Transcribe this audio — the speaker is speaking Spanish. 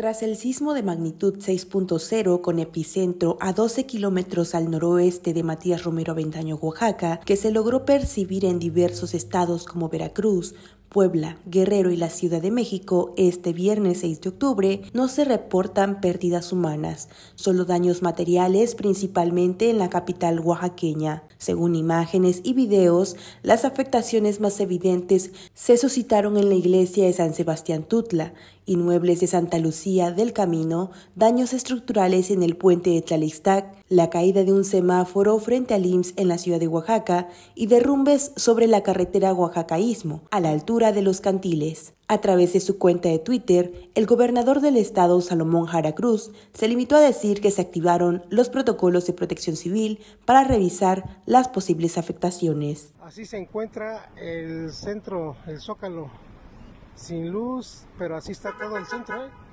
Tras el sismo de magnitud 6.0 con epicentro a 12 kilómetros al noroeste de Matías Romero Aventaño, Oaxaca, que se logró percibir en diversos estados como Veracruz, Puebla, Guerrero y la Ciudad de México este viernes 6 de octubre no se reportan pérdidas humanas, solo daños materiales principalmente en la capital oaxaqueña. Según imágenes y videos, las afectaciones más evidentes se suscitaron en la iglesia de San Sebastián Tutla, inmuebles de Santa Lucía del Camino, daños estructurales en el puente de Tlalistac, la caída de un semáforo frente al IMSS en la ciudad de Oaxaca y derrumbes sobre la carretera Oaxacaísmo, a la altura de los cantiles. A través de su cuenta de Twitter, el gobernador del estado Salomón Jara Cruz se limitó a decir que se activaron los protocolos de protección civil para revisar las posibles afectaciones. Así se encuentra el centro, el zócalo, sin luz, pero así está todo el centro. ¿eh?